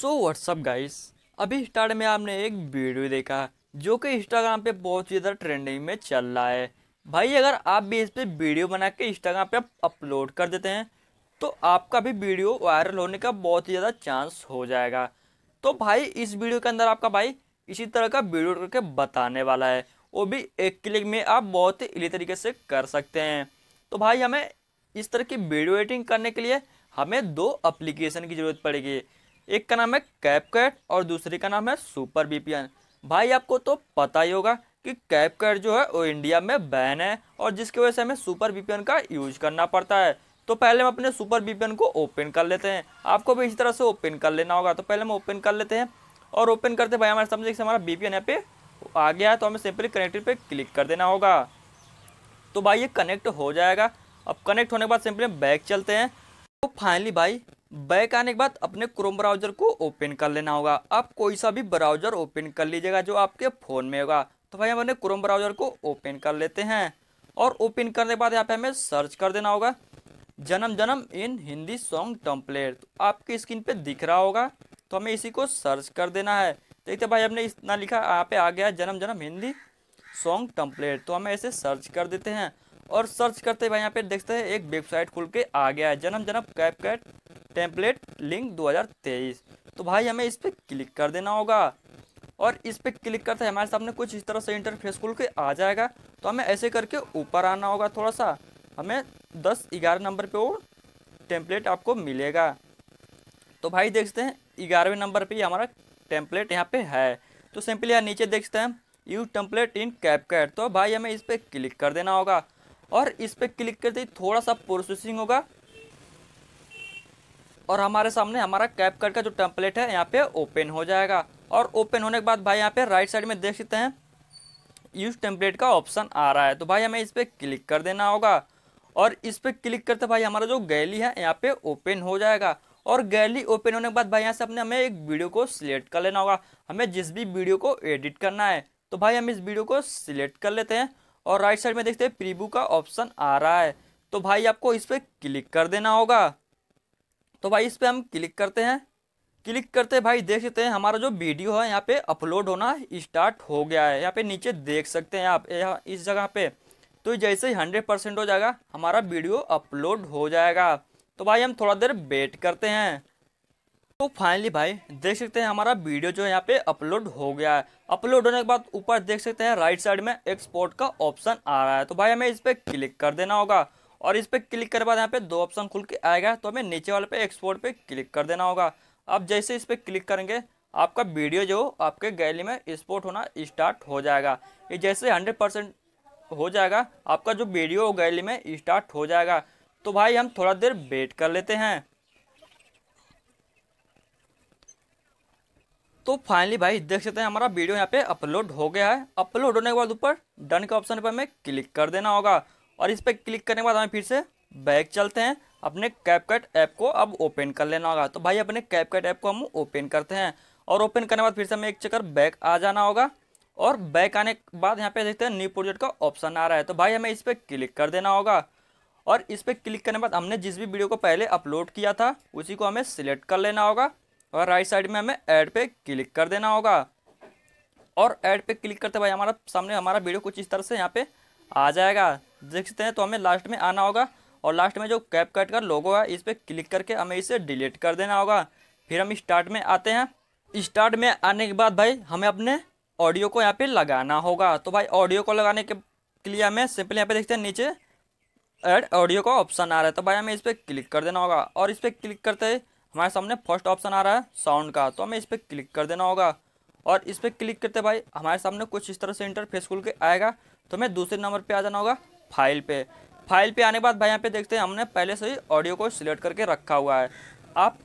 सो WhatsApp guys अभी start में आपने एक वीडियो देखा जो कि इंस्टाग्राम पे बहुत ही ज़्यादा ट्रेंडिंग में चल रहा है भाई अगर आप भी इस पर वीडियो बना के इंस्टाग्राम पे अपलोड कर देते हैं तो आपका भी वीडियो वायरल होने का बहुत ही ज़्यादा चांस हो जाएगा तो भाई इस वीडियो के अंदर आपका भाई इसी तरह का वीडियो करके बताने वाला है वो भी एक क्लिक में आप बहुत ही इली तरीके से कर सकते हैं तो भाई हमें इस तरह की वीडियो एडिटिंग करने के लिए हमें दो अप्लीकेशन की ज़रूरत पड़ेगी एक का नाम है कैपकैट और दूसरे का नाम है सुपर बीपीएन भाई आपको तो पता ही होगा कि कैट जो है वो इंडिया में बैन है और जिसकी वजह से हमें सुपर बीपीएन का यूज करना पड़ता है तो पहले हम अपने सुपर बीपीएन को ओपन कर लेते हैं आपको भी इसी तरह से ओपन कर लेना होगा तो पहले हम ओपन कर लेते हैं और ओपन करते भाई हमारे समझे कि हमारा पी एन पे आ गया है तो हमें सिंपली कनेक्टेड पे क्लिक कर देना होगा तो भाई ये कनेक्ट हो जाएगा अब कनेक्ट होने के बाद सिंपली बैक चलते हैं तो फाइनली भाई बैक आने के बाद अपने क्रोम ब्राउजर को ओपन कर लेना होगा आप कोई सा भी ब्राउजर ओपन कर लीजिएगा जो आपके फ़ोन में होगा तो भाई हम अपने क्रोम ब्राउजर को ओपन कर लेते हैं और ओपन करने के बाद यहाँ पे हमें सर्च कर देना होगा जन्म जन्म इन हिंदी सॉन्ग टम्पलेट तो आपकी स्क्रीन पे दिख रहा होगा तो हमें इसी को सर्च कर देना है देखते भाई हमने इतना लिखा यहाँ पे आ गया जन्म जन्म हिंदी सॉन्ग टम्पलेट तो हमें ऐसे सर्च कर देते हैं और सर्च करते भाई यहाँ पे देखते हैं एक वेबसाइट खुल के आ गया है जन्म जन्म कैप कैट टेम्पलेट लिंक 2023 तो भाई हमें इस पर क्लिक कर देना होगा और इस पर क्लिक करते हैं हमारे सामने कुछ इस तरह से इंटरफेस खुल के आ जाएगा तो हमें ऐसे करके ऊपर आना होगा थोड़ा सा हमें दस ग्यारह नंबर पर वो टेम्पलेट आपको मिलेगा तो भाई देखते हैं ग्यारहवें नंबर पर हमारा टेम्पलेट यहाँ पर है तो सिंपली यहाँ नीचे देखते हैं यू टेम्पलेट इन कैट तो भाई हमें इस पर क्लिक कर देना होगा और इस पर क्लिक करते ही थोड़ा सा प्रोसेसिंग होगा और हमारे सामने हमारा कैप कट का जो टेम्पलेट है यहाँ पे ओपन हो जाएगा और ओपन होने के बाद भाई यहाँ पे राइट साइड में देख सकते हैं यूज टेम्पलेट का ऑप्शन आ रहा है तो भाई हमें इस पर क्लिक कर देना होगा और इस पर क्लिक करते भाई हमारा जो गैली है यहाँ पे ओपन हो जाएगा और गैली ओपन होने के बाद भाई यहाँ से अपने हमें एक वीडियो को सिलेक्ट कर लेना होगा हमें जिस भी वीडियो को एडिट करना है तो भाई हम इस वीडियो को सिलेक्ट कर लेते हैं और राइट साइड में देखते हैं प्रीव्यू का ऑप्शन आ रहा है तो भाई आपको इस पर क्लिक कर देना होगा तो भाई इस पर हम क्लिक करते हैं क्लिक करते भाई देख सकते हैं हमारा जो वीडियो है यहाँ पे अपलोड होना स्टार्ट हो गया है यहाँ पे नीचे देख सकते हैं आप यहाँ इस जगह पे तो जैसे ही हंड्रेड परसेंट हो जाएगा हमारा वीडियो अपलोड हो जाएगा तो भाई हम थोड़ा देर वेट करते हैं तो फाइनली भाई देख सकते हैं हमारा वीडियो जो है यहाँ पे अपलोड हो गया है अपलोड होने के बाद ऊपर देख सकते हैं राइट साइड में एक्सपोर्ट का ऑप्शन आ रहा है तो भाई हमें इस पर क्लिक कर देना होगा और इस पर क्लिक कर बाद यहाँ पे दो ऑप्शन खुल के आएगा तो हमें नीचे वाले पे एक्सपोर्ट पे क्लिक कर देना होगा आप जैसे इस पर क्लिक करेंगे आपका वीडियो जो आपके गैली में एक्सपोर्ट होना स्टार्ट हो जाएगा ये जैसे हंड्रेड परसेंट हो जाएगा आपका जो वीडियो गैली में स्टार्ट हो जाएगा तो भाई हम थोड़ा देर वेट कर लेते हैं तो फाइनली भाई देख सकते हैं हमारा वीडियो यहाँ पे अपलोड हो गया है अपलोड होने के बाद ऊपर डन के ऑप्शन पर हमें क्लिक कर देना होगा और इस पर क्लिक करने के बाद हमें फिर से बैक चलते हैं अपने कैपकट ऐप को अब ओपन कर लेना होगा तो भाई अपने कैपकट ऐप को हम ओपन करते हैं और ओपन करने के बाद फिर से हमें एक चक्कर बैक आ जाना होगा और बैक आने के बाद यहाँ पे देखते हैं न्यू प्रोजेक्ट का ऑप्शन आ रहा है तो भाई हमें इस पर क्लिक कर देना होगा और इस पर क्लिक करने के बाद हमने जिस भी वीडियो को पहले अपलोड किया था उसी को हमें सिलेक्ट कर लेना होगा और राइट साइड में हमें ऐड पे क्लिक कर देना होगा और ऐड पे क्लिक करते भाई हमारा सामने हमारा वीडियो कुछ इस तरह से यहाँ पे आ जाएगा देख सकते हैं तो हमें लास्ट में आना होगा और लास्ट में जो कैप कट का लोगो है इस पर क्लिक करके हमें इसे डिलीट कर देना होगा फिर हम स्टार्ट में आते हैं स्टार्ट में आने के बाद भाई हमें अपने ऑडियो को यहाँ पे लगाना होगा तो भाई ऑडियो को लगाने के लिए हमें सिंपल यहाँ पे देखते हैं नीचे एड ऑडियो का ऑप्शन आ रहा है तो भाई हमें इस पर क्लिक कर देना होगा और इस पर क्लिक करते ही हमारे सामने फर्स्ट ऑप्शन आ रहा है साउंड का तो हमें इस पर क्लिक कर देना होगा और इस पर क्लिक करते भाई हमारे सामने कुछ इस तरह से इंटरफेस खुल के आएगा तो हमें दूसरे नंबर पे आ जाना होगा फाइल पे फाइल पे आने के बाद भाई यहाँ पे देखते हैं हमने पहले से ही ऑडियो को सिलेक्ट करके रखा हुआ है आप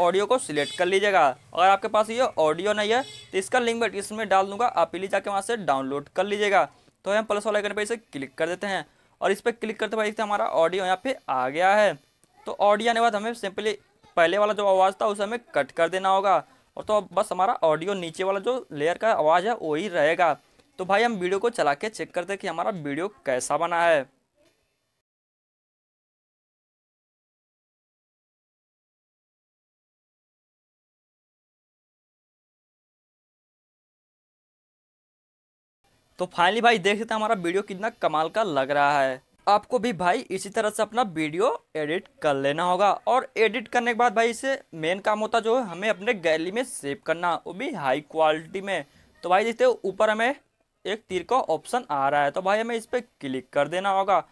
ऑडियो को सिलेक्ट कर लीजिएगा अगर आपके पास ये ऑडियो नहीं है तो इसका लिंक मैं इसमें डाल दूंगा आप इली जाके वहाँ से डाउनलोड कर लीजिएगा तो हम प्लस वाला पर इसे क्लिक कर देते हैं और इस पर क्लिक करते भाई देखते हमारा ऑडियो यहाँ पे आ गया है तो ऑडियो आने के बाद हमें सिंपली पहले वाला जो आवाज़ था उसे हमें कट कर देना होगा और तो बस हमारा ऑडियो नीचे वाला जो लेयर का आवाज़ है वही रहेगा तो भाई हम वीडियो को चला के चेक करते हैं कि हमारा वीडियो कैसा बना है तो फाइनली भाई देख सकते हैं हमारा वीडियो कितना कमाल का लग रहा है आपको भी भाई इसी तरह से अपना वीडियो एडिट कर लेना होगा और एडिट करने के बाद भाई इसे मेन काम होता जो है हमें अपने गैलरी में सेव करना वो भी हाई क्वालिटी में तो भाई देखते हो ऊपर हमें एक तीर का ऑप्शन आ रहा है तो भाई हमें इस पर क्लिक कर देना होगा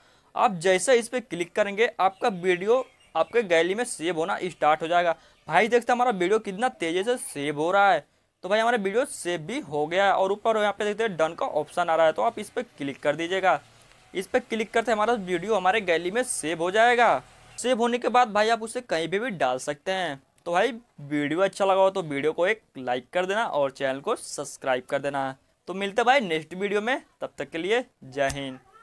आप जैसे इस पर क्लिक करेंगे आपका वीडियो आपके गैली में सेव होना स्टार्ट हो जाएगा भाई देखते हमारा वीडियो कितना तेज़ी से सेव हो रहा है तो भाई हमारा वीडियो सेव भी हो गया है और ऊपर यहाँ पे देखते हैं डन का ऑप्शन आ रहा है तो आप इस पर क्लिक कर दीजिएगा इस पर क्लिक करते हमारा वीडियो हमारे गैली में सेव हो जाएगा सेव होने के बाद भाई आप उसे कहीं भी भी डाल सकते हैं तो भाई वीडियो अच्छा लगा हो तो वीडियो को एक लाइक कर देना और चैनल को सब्सक्राइब कर देना तो मिलते भाई नेक्स्ट वीडियो में तब तक के लिए जय हिंद